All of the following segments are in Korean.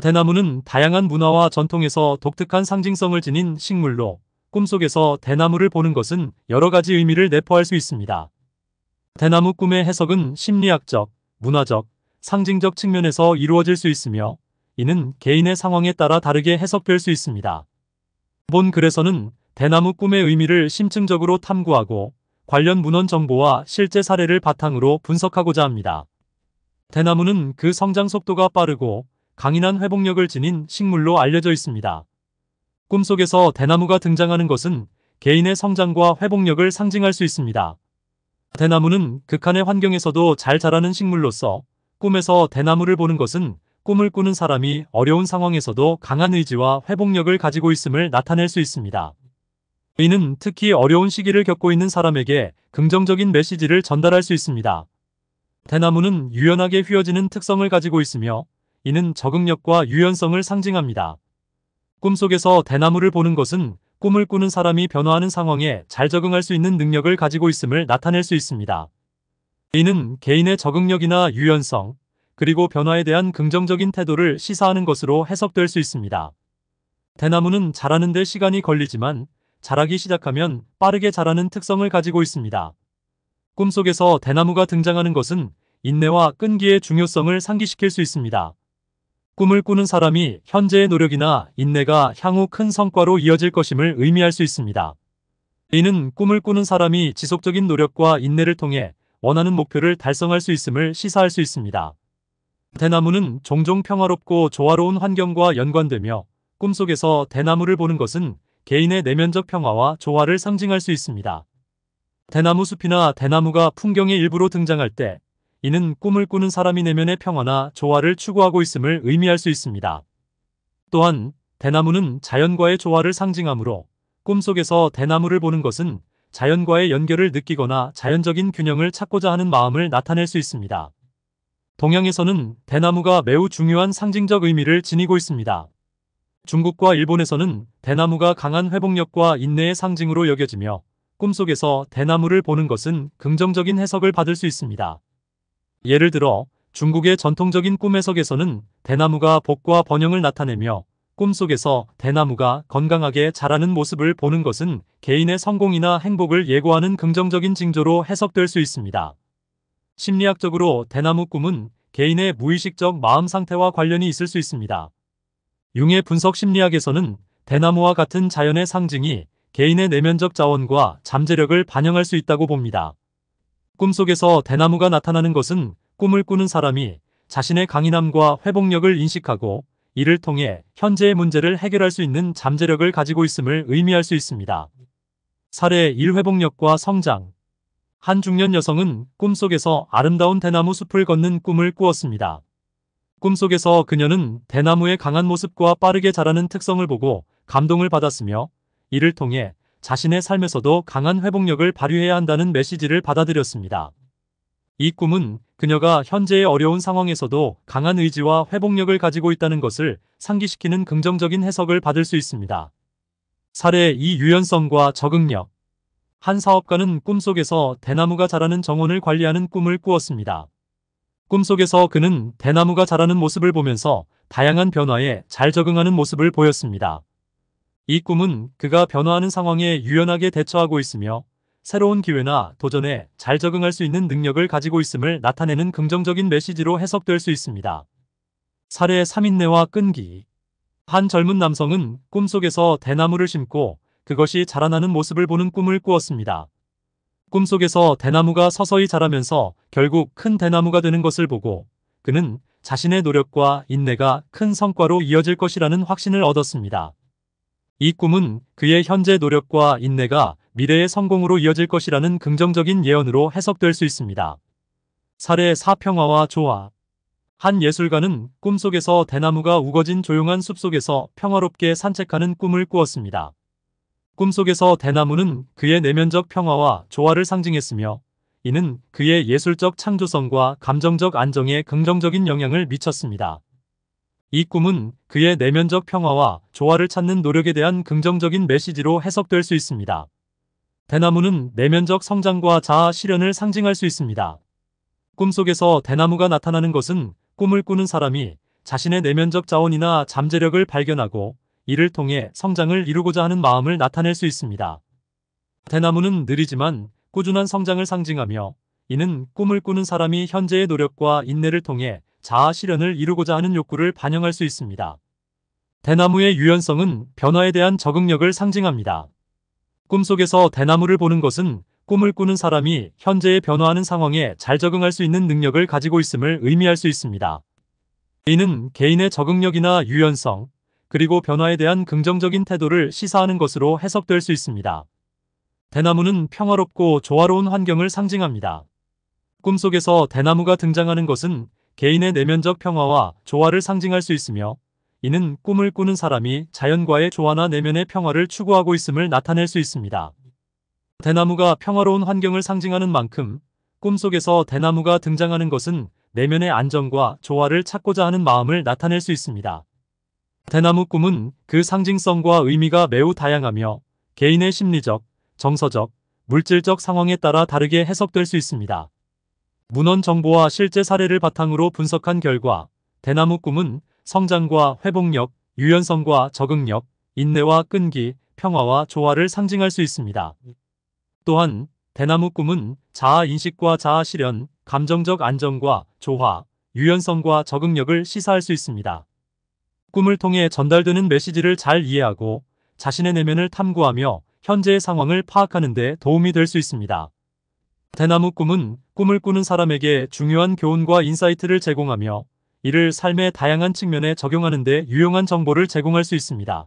대나무는 다양한 문화와 전통에서 독특한 상징성을 지닌 식물로 꿈속에서 대나무를 보는 것은 여러 가지 의미를 내포할 수 있습니다. 대나무 꿈의 해석은 심리학적, 문화적, 상징적 측면에서 이루어질 수 있으며 이는 개인의 상황에 따라 다르게 해석될 수 있습니다. 본 글에서는 대나무 꿈의 의미를 심층적으로 탐구하고 관련 문헌 정보와 실제 사례를 바탕으로 분석하고자 합니다. 대나무는 그 성장 속도가 빠르고 강인한 회복력을 지닌 식물로 알려져 있습니다. 꿈속에서 대나무가 등장하는 것은 개인의 성장과 회복력을 상징할 수 있습니다. 대나무는 극한의 환경에서도 잘 자라는 식물로서 꿈에서 대나무를 보는 것은 꿈을 꾸는 사람이 어려운 상황에서도 강한 의지와 회복력을 가지고 있음을 나타낼 수 있습니다. 이는 특히 어려운 시기를 겪고 있는 사람에게 긍정적인 메시지를 전달할 수 있습니다. 대나무는 유연하게 휘어지는 특성을 가지고 있으며 이는 적응력과 유연성을 상징합니다. 꿈속에서 대나무를 보는 것은 꿈을 꾸는 사람이 변화하는 상황에 잘 적응할 수 있는 능력을 가지고 있음을 나타낼 수 있습니다. 이는 개인의 적응력이나 유연성, 그리고 변화에 대한 긍정적인 태도를 시사하는 것으로 해석될 수 있습니다. 대나무는 자라는데 시간이 걸리지만 자라기 시작하면 빠르게 자라는 특성을 가지고 있습니다. 꿈속에서 대나무가 등장하는 것은 인내와 끈기의 중요성을 상기시킬 수 있습니다. 꿈을 꾸는 사람이 현재의 노력이나 인내가 향후 큰 성과로 이어질 것임을 의미할 수 있습니다. 이는 꿈을 꾸는 사람이 지속적인 노력과 인내를 통해 원하는 목표를 달성할 수 있음을 시사할 수 있습니다. 대나무는 종종 평화롭고 조화로운 환경과 연관되며 꿈속에서 대나무를 보는 것은 개인의 내면적 평화와 조화를 상징할 수 있습니다. 대나무 숲이나 대나무가 풍경의 일부로 등장할 때 이는 꿈을 꾸는 사람이 내면의 평화나 조화를 추구하고 있음을 의미할 수 있습니다. 또한 대나무는 자연과의 조화를 상징하므로 꿈속에서 대나무를 보는 것은 자연과의 연결을 느끼거나 자연적인 균형을 찾고자 하는 마음을 나타낼 수 있습니다. 동양에서는 대나무가 매우 중요한 상징적 의미를 지니고 있습니다. 중국과 일본에서는 대나무가 강한 회복력과 인내의 상징으로 여겨지며 꿈속에서 대나무를 보는 것은 긍정적인 해석을 받을 수 있습니다. 예를 들어 중국의 전통적인 꿈해석에서는 대나무가 복과 번영을 나타내며 꿈속에서 대나무가 건강하게 자라는 모습을 보는 것은 개인의 성공이나 행복을 예고하는 긍정적인 징조로 해석될 수 있습니다. 심리학적으로 대나무 꿈은 개인의 무의식적 마음 상태와 관련이 있을 수 있습니다. 융의 분석 심리학에서는 대나무와 같은 자연의 상징이 개인의 내면적 자원과 잠재력을 반영할 수 있다고 봅니다. 꿈속에서 대나무가 나타나는 것은 꿈을 꾸는 사람이 자신의 강인함과 회복력을 인식하고 이를 통해 현재의 문제를 해결할 수 있는 잠재력을 가지고 있음을 의미할 수 있습니다. 사례 1회복력과 성장 한 중년 여성은 꿈속에서 아름다운 대나무 숲을 걷는 꿈을 꾸었습니다. 꿈속에서 그녀는 대나무의 강한 모습과 빠르게 자라는 특성을 보고 감동을 받았으며 이를 통해 자신의 삶에서도 강한 회복력을 발휘해야 한다는 메시지를 받아들였습니다. 이 꿈은 그녀가 현재의 어려운 상황에서도 강한 의지와 회복력을 가지고 있다는 것을 상기시키는 긍정적인 해석을 받을 수 있습니다. 사례 2 유연성과 적응력 한 사업가는 꿈속에서 대나무가 자라는 정원을 관리하는 꿈을 꾸었습니다. 꿈속에서 그는 대나무가 자라는 모습을 보면서 다양한 변화에 잘 적응하는 모습을 보였습니다. 이 꿈은 그가 변화하는 상황에 유연하게 대처하고 있으며 새로운 기회나 도전에 잘 적응할 수 있는 능력을 가지고 있음을 나타내는 긍정적인 메시지로 해석될 수 있습니다. 사례 3인내와 끈기 한 젊은 남성은 꿈속에서 대나무를 심고 그것이 자라나는 모습을 보는 꿈을 꾸었습니다. 꿈속에서 대나무가 서서히 자라면서 결국 큰 대나무가 되는 것을 보고 그는 자신의 노력과 인내가 큰 성과로 이어질 것이라는 확신을 얻었습니다. 이 꿈은 그의 현재 노력과 인내가 미래의 성공으로 이어질 것이라는 긍정적인 예언으로 해석될 수 있습니다. 사례 4평화와 조화 한 예술가는 꿈속에서 대나무가 우거진 조용한 숲속에서 평화롭게 산책하는 꿈을 꾸었습니다. 꿈속에서 대나무는 그의 내면적 평화와 조화를 상징했으며 이는 그의 예술적 창조성과 감정적 안정에 긍정적인 영향을 미쳤습니다. 이 꿈은 그의 내면적 평화와 조화를 찾는 노력에 대한 긍정적인 메시지로 해석될 수 있습니다. 대나무는 내면적 성장과 자아 실현을 상징할 수 있습니다. 꿈속에서 대나무가 나타나는 것은 꿈을 꾸는 사람이 자신의 내면적 자원이나 잠재력을 발견하고 이를 통해 성장을 이루고자 하는 마음을 나타낼 수 있습니다. 대나무는 느리지만 꾸준한 성장을 상징하며 이는 꿈을 꾸는 사람이 현재의 노력과 인내를 통해 자아 실현을 이루고자 하는 욕구를 반영할 수 있습니다. 대나무의 유연성은 변화에 대한 적응력을 상징합니다. 꿈속에서 대나무를 보는 것은 꿈을 꾸는 사람이 현재의 변화하는 상황에 잘 적응할 수 있는 능력을 가지고 있음을 의미할 수 있습니다. 이는 개인의 적응력이나 유연성, 그리고 변화에 대한 긍정적인 태도를 시사하는 것으로 해석될 수 있습니다. 대나무는 평화롭고 조화로운 환경을 상징합니다. 꿈속에서 대나무가 등장하는 것은 개인의 내면적 평화와 조화를 상징할 수 있으며 이는 꿈을 꾸는 사람이 자연과의 조화나 내면의 평화를 추구하고 있음을 나타낼 수 있습니다. 대나무가 평화로운 환경을 상징하는 만큼 꿈속에서 대나무가 등장하는 것은 내면의 안정과 조화를 찾고자 하는 마음을 나타낼 수 있습니다. 대나무 꿈은 그 상징성과 의미가 매우 다양하며 개인의 심리적, 정서적, 물질적 상황에 따라 다르게 해석될 수 있습니다. 문헌 정보와 실제 사례를 바탕으로 분석한 결과 대나무 꿈은 성장과 회복력, 유연성과 적응력, 인내와 끈기, 평화와 조화를 상징할 수 있습니다. 또한 대나무 꿈은 자아 인식과 자아 실현, 감정적 안정과 조화, 유연성과 적응력을 시사할 수 있습니다. 꿈을 통해 전달되는 메시지를 잘 이해하고 자신의 내면을 탐구하며 현재의 상황을 파악하는 데 도움이 될 수 있습니다. 대나무 꿈은 꿈을 꾸는 사람에게 중요한 교훈과 인사이트를 제공하며 이를 삶의 다양한 측면에 적용하는 데 유용한 정보를 제공할 수 있습니다.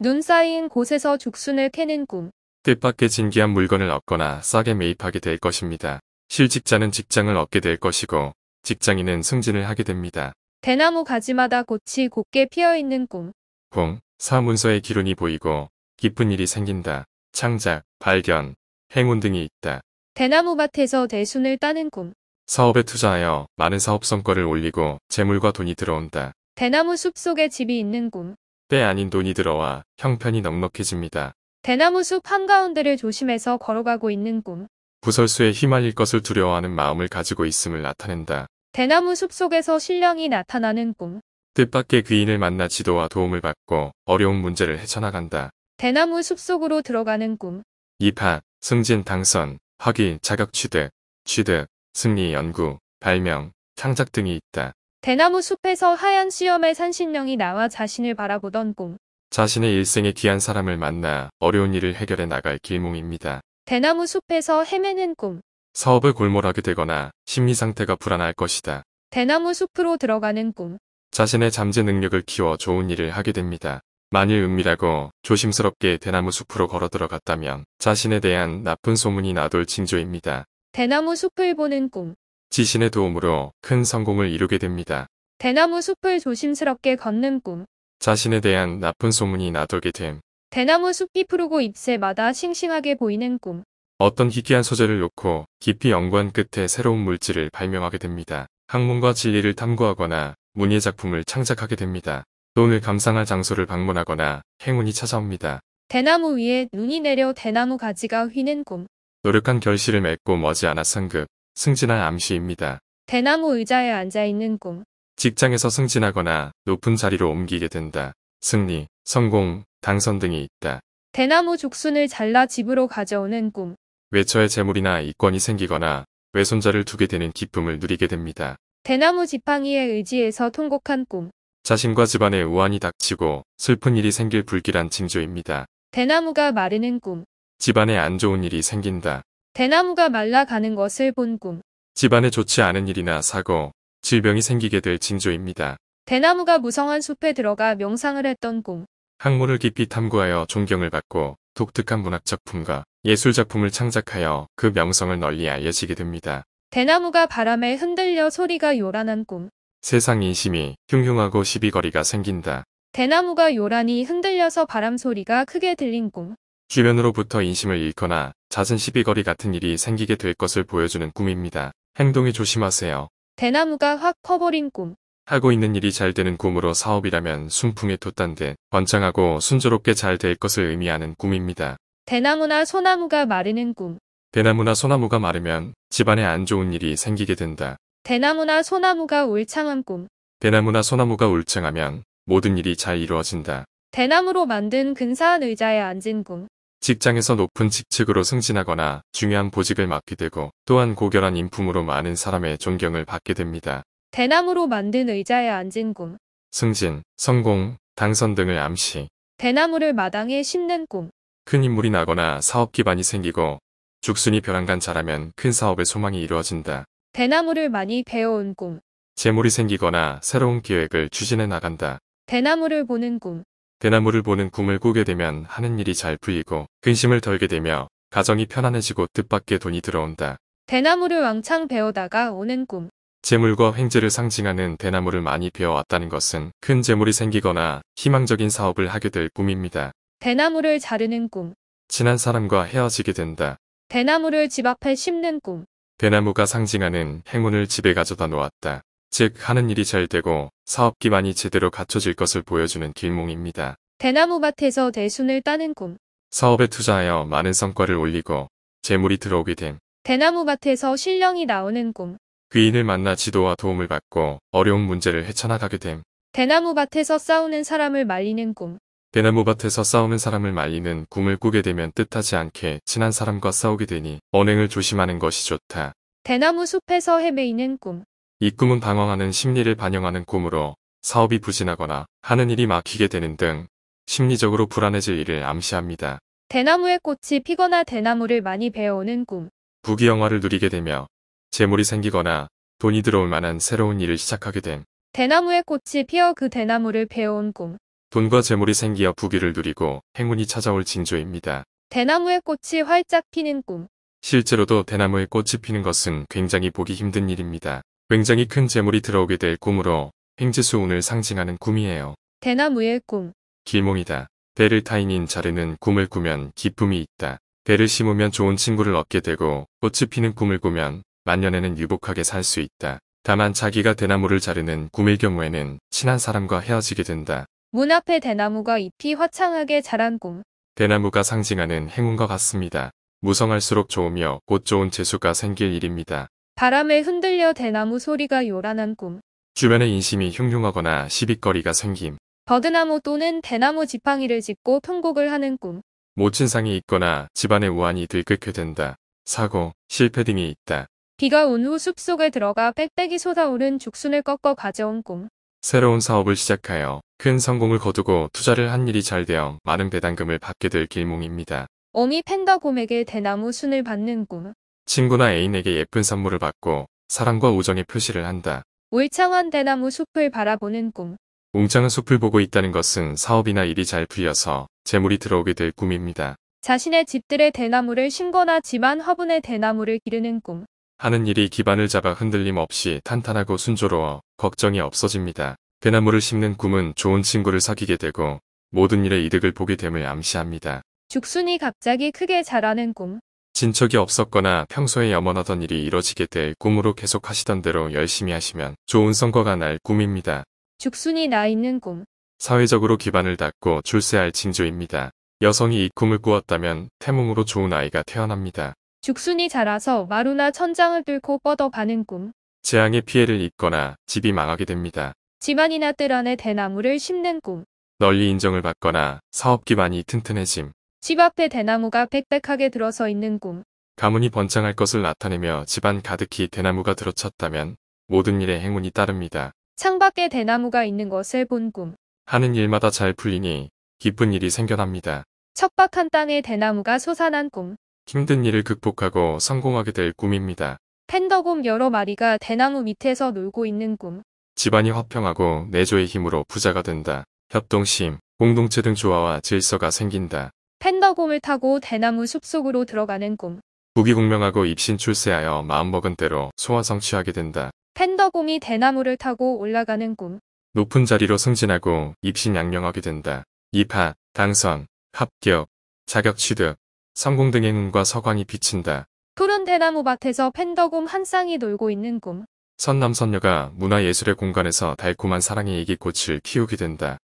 눈 쌓인 곳에서 죽순을 캐는 꿈 뜻밖의 진귀한 물건을 얻거나 싸게 매입하게 될 것입니다. 실직자는 직장을 얻게 될 것이고 직장인은 승진을 하게 됩니다. 대나무 가지마다 꽃이 곱게 피어있는 꿈 공, 사문서의 기운이 보이고 기쁜 일이 생긴다. 창작, 발견, 행운 등이 있다. 대나무밭에서 대순을 따는 꿈. 사업에 투자하여 많은 사업 성과를 올리고 재물과 돈이 들어온다. 대나무 숲 속에 집이 있는 꿈. 때 아닌 돈이 들어와 형편이 넉넉해집니다. 대나무 숲 한가운데를 조심해서 걸어가고 있는 꿈. 부설수에 휘말릴 것을 두려워하는 마음을 가지고 있음을 나타낸다. 대나무 숲 속에서 신령이 나타나는 꿈. 뜻밖의 귀인을 만나 지도와 도움을 받고 어려운 문제를 헤쳐나간다. 대나무 숲 속으로 들어가는 꿈. 입학, 승진, 당선, 허위, 자격 취득, 취득, 승리 연구, 발명, 창작 등이 있다. 대나무 숲에서 하얀 수염의 산신령이 나와 자신을 바라보던 꿈. 자신의 일생에 귀한 사람을 만나 어려운 일을 해결해 나갈 길몽입니다. 대나무 숲에서 헤매는 꿈. 사업을 골몰하게 되거나 심리 상태가 불안할 것이다. 대나무 숲으로 들어가는 꿈. 자신의 잠재 능력을 키워 좋은 일을 하게 됩니다. 만일 은밀하고 조심스럽게 대나무 숲으로 걸어 들어갔다면 자신에 대한 나쁜 소문이 나돌 징조입니다. 대나무 숲을 보는 꿈 지신의 도움으로 큰 성공을 이루게 됩니다. 대나무 숲을 조심스럽게 걷는 꿈 자신에 대한 나쁜 소문이 나돌게 됨 대나무 숲이 푸르고 잎새마다 싱싱하게 보이는 꿈 어떤 희귀한 소재를 놓고 깊이 연구한 끝에 새로운 물질을 발명하게 됩니다. 학문과 진리를 탐구하거나 문예작품을 창작하게 됩니다. 돈을 감상할 장소를 방문하거나 행운이 찾아옵니다. 대나무 위에 눈이 내려 대나무 가지가 휘는 꿈. 노력한 결실을 맺고 머지않아 상급, 승진할 암시입니다. 대나무 의자에 앉아있는 꿈. 직장에서 승진하거나 높은 자리로 옮기게 된다. 승리, 성공, 당선 등이 있다. 대나무 죽순을 잘라 집으로 가져오는 꿈. 외처에 재물이나 이권이 생기거나 외손자를 두게 되는 기쁨을 누리게 됩니다. 대나무 지팡이에 의지해서 통곡한 꿈. 자신과 집안에 우환이 닥치고 슬픈 일이 생길 불길한 징조입니다. 대나무가 마르는 꿈. 집안에 안 좋은 일이 생긴다. 대나무가 말라가는 것을 본 꿈. 집안에 좋지 않은 일이나 사고, 질병이 생기게 될 징조입니다. 대나무가 무성한 숲에 들어가 명상을 했던 꿈. 학문을 깊이 탐구하여 존경을 받고 독특한 문학작품과 예술작품을 창작하여 그 명성을 널리 알려지게 됩니다. 대나무가 바람에 흔들려 소리가 요란한 꿈. 세상인심이 흉흉하고 시비거리가 생긴다. 대나무가 요란히 흔들려서 바람 소리가 크게 들린 꿈. 주변으로부터 인심을 잃거나 잦은 시비거리 같은 일이 생기게 될 것을 보여주는 꿈입니다. 행동에 조심하세요. 대나무가 확커버린 꿈. 하고 있는 일이 잘 되는 꿈으로 사업이라면 순풍에 돛단 듯 번창하고 순조롭게 잘 될 것을 의미하는 꿈입니다. 대나무나 소나무가 마르는 꿈. 대나무나 소나무가 마르면 집안에 안 좋은 일이 생기게 된다. 대나무나 소나무가 울창한 꿈. 대나무나 소나무가 울창하면 모든 일이 잘 이루어진다. 대나무로 만든 근사한 의자에 앉은 꿈. 직장에서 높은 직책으로 승진하거나 중요한 보직을 맡게 되고 또한 고결한 인품으로 많은 사람의 존경을 받게 됩니다. 대나무로 만든 의자에 앉은 꿈. 승진, 성공, 당선 등을 암시. 대나무를 마당에 심는 꿈. 큰 인물이 나거나 사업 기반이 생기고 죽순이 벼랑간 자라면 큰 사업의 소망이 이루어진다. 대나무를 많이 베어온 꿈. 재물이 생기거나 새로운 계획을 추진해 나간다. 대나무를 보는 꿈. 대나무를 보는 꿈을 꾸게 되면 하는 일이 잘 풀리고 근심을 덜게 되며 가정이 편안해지고 뜻밖의 돈이 들어온다. 대나무를 왕창 베어다가 오는 꿈. 재물과 횡재를 상징하는 대나무를 많이 베어왔다는 것은 큰 재물이 생기거나 희망적인 사업을 하게 될 꿈입니다. 대나무를 자르는 꿈. 친한 사람과 헤어지게 된다. 대나무를 집 앞에 심는 꿈. 대나무가 상징하는 행운을 집에 가져다 놓았다. 즉 하는 일이 잘 되고 사업 기반이 제대로 갖춰질 것을 보여주는 길몽입니다. 대나무밭에서 대순을 따는 꿈 사업에 투자하여 많은 성과를 올리고 재물이 들어오게 됨 대나무밭에서 신령이 나오는 꿈 귀인을 만나 지도와 도움을 받고 어려운 문제를 헤쳐나가게 됨 대나무밭에서 싸우는 사람을 말리는 꿈 대나무밭에서 싸우는 사람을 말리는 꿈을 꾸게 되면 뜻하지 않게 친한 사람과 싸우게 되니 언행을 조심하는 것이 좋다. 대나무 숲에서 헤매이는 꿈. 이 꿈은 방황하는 심리를 반영하는 꿈으로 사업이 부진하거나 하는 일이 막히게 되는 등 심리적으로 불안해질 일을 암시합니다. 대나무의 꽃이 피거나 대나무를 많이 베어오는 꿈. 부귀영화를 누리게 되며 재물이 생기거나 돈이 들어올 만한 새로운 일을 시작하게 된. 대나무의 꽃이 피어 그 대나무를 베어온 꿈. 돈과 재물이 생기어 부귀를 누리고 행운이 찾아올 징조입니다. 대나무의 꽃이 활짝 피는 꿈. 실제로도 대나무의 꽃이 피는 것은 굉장히 보기 힘든 일입니다. 굉장히 큰 재물이 들어오게 될 꿈으로 행지수 운을 상징하는 꿈이에요. 대나무의 꿈. 길몽이다. 배를 타인인 자르는 꿈을 꾸면 기쁨이 있다. 배를 심으면 좋은 친구를 얻게 되고 꽃이 피는 꿈을 꾸면 만년에는 유복하게 살 수 있다. 다만 자기가 대나무를 자르는 꿈일 경우에는 친한 사람과 헤어지게 된다. 문 앞에 대나무가 잎이 화창하게 자란 꿈. 대나무가 상징하는 행운과 같습니다. 무성할수록 좋으며 곧 좋은 재수가 생길 일입니다. 바람에 흔들려 대나무 소리가 요란한 꿈. 주변에 인심이 흉흉하거나 시비거리가 생김. 버드나무 또는 대나무 지팡이를 짚고 통곡을 하는 꿈. 모친상이 있거나 집안의 우환이 들끓게 된다. 사고, 실패 등이 있다. 비가 온 후 숲속에 들어가 빽빽이 솟아오른 죽순을 꺾어 가져온 꿈. 새로운 사업을 시작하여 큰 성공을 거두고 투자를 한 일이 잘 되어 많은 배당금을 받게 될 길몽입니다. 어미 펜더곰에게 대나무 순을 받는 꿈. 친구나 애인에게 예쁜 선물을 받고 사랑과 우정의 표시를 한다. 울창한 대나무 숲을 바라보는 꿈. 웅장한 숲을 보고 있다는 것은 사업이나 일이 잘 풀려서 재물이 들어오게 될 꿈입니다. 자신의 집들의 대나무를 심거나 집안 화분의 대나무를 기르는 꿈. 하는 일이 기반을 잡아 흔들림 없이 탄탄하고 순조로워 걱정이 없어집니다. 배나무를 그 심는 꿈은 좋은 친구를 사귀게 되고 모든 일의 이득을 보게 됨을 암시합니다. 죽순이 갑자기 크게 자라는 꿈 진척이 없었거나 평소에 염원하던 일이 이뤄지게 될 꿈으로 계속 하시던 대로 열심히 하시면 좋은 성과가날 꿈입니다. 죽순이 나 있는 꿈 사회적으로 기반을 닦고 출세할 징조입니다. 여성이 이 꿈을 꾸었다면 태몽으로 좋은 아이가 태어납니다. 죽순이 자라서 마루나 천장을 뚫고 뻗어가는 꿈. 재앙의 피해를 입거나 집이 망하게 됩니다. 집안이나 뜰 안에 대나무를 심는 꿈. 널리 인정을 받거나 사업 기반이 튼튼해짐. 집 앞에 대나무가 빽빽하게 들어서 있는 꿈. 가문이 번창할 것을 나타내며 집안 가득히 대나무가 들어찼다면 모든 일에 행운이 따릅니다. 창밖에 대나무가 있는 것을 본 꿈. 하는 일마다 잘 풀리니 기쁜 일이 생겨납니다. 척박한 땅에 대나무가 솟아난 꿈. 힘든 일을 극복하고 성공하게 될 꿈입니다. 팬더곰 여러 마리가 대나무 밑에서 놀고 있는 꿈. 집안이 화평하고 내조의 힘으로 부자가 된다. 협동심, 공동체 등 조화와 질서가 생긴다. 팬더곰을 타고 대나무 숲속으로 들어가는 꿈. 부귀공명하고 입신 출세하여 마음먹은 대로 소화 성취하게 된다. 팬더곰이 대나무를 타고 올라가는 꿈. 높은 자리로 승진하고 입신 양명하게 된다. 입하, 당선, 합격, 자격 취득, 상공등의 눈과 서광이 비친다. 푸른 대나무 밭에서 펜더곰 한 쌍이 놀고 있는 꿈. 선남선녀가 문화예술의 공간에서 달콤한 사랑의 애기꽃을 키우게 된다.